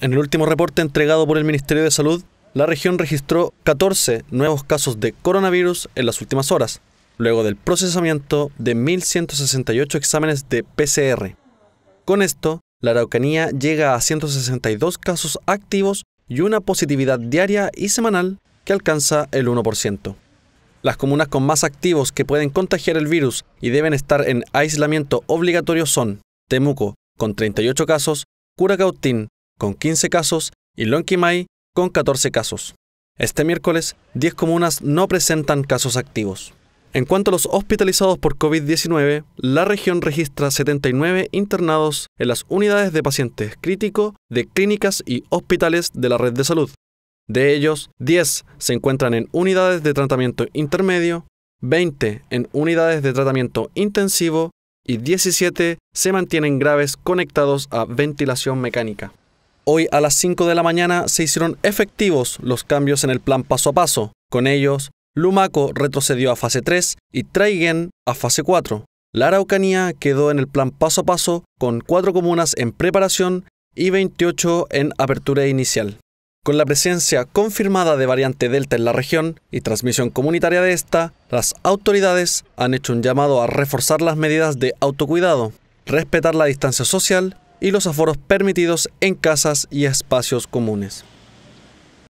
En el último reporte entregado por el Ministerio de Salud, la región registró 14 nuevos casos de coronavirus en las últimas horas, luego del procesamiento de 1.168 exámenes de PCR. Con esto, la Araucanía llega a 162 casos activos y una positividad diaria y semanal que alcanza el 1%. Las comunas con más activos que pueden contagiar el virus y deben estar en aislamiento obligatorio son Temuco, con 38 casos, Curacautín, con 15 casos y Lonquimay con 14 casos. Este miércoles, 10 comunas no presentan casos activos. En cuanto a los hospitalizados por COVID-19, la región registra 79 internados en las unidades de pacientes críticos de clínicas y hospitales de la red de salud. De ellos, 10 se encuentran en unidades de tratamiento intermedio, 20 en unidades de tratamiento intensivo y 17 se mantienen graves conectados a ventilación mecánica. Hoy a las 5 de la mañana se hicieron efectivos los cambios en el plan paso a paso. Con ellos, Lumaco retrocedió a fase 3 y Traigen a fase 4. La Araucanía quedó en el plan paso a paso con 4 comunas en preparación y 28 en apertura inicial. Con la presencia confirmada de variante Delta en la región y transmisión comunitaria de esta, las autoridades han hecho un llamado a reforzar las medidas de autocuidado, respetar la distancia social y los aforos permitidos en casas y espacios comunes.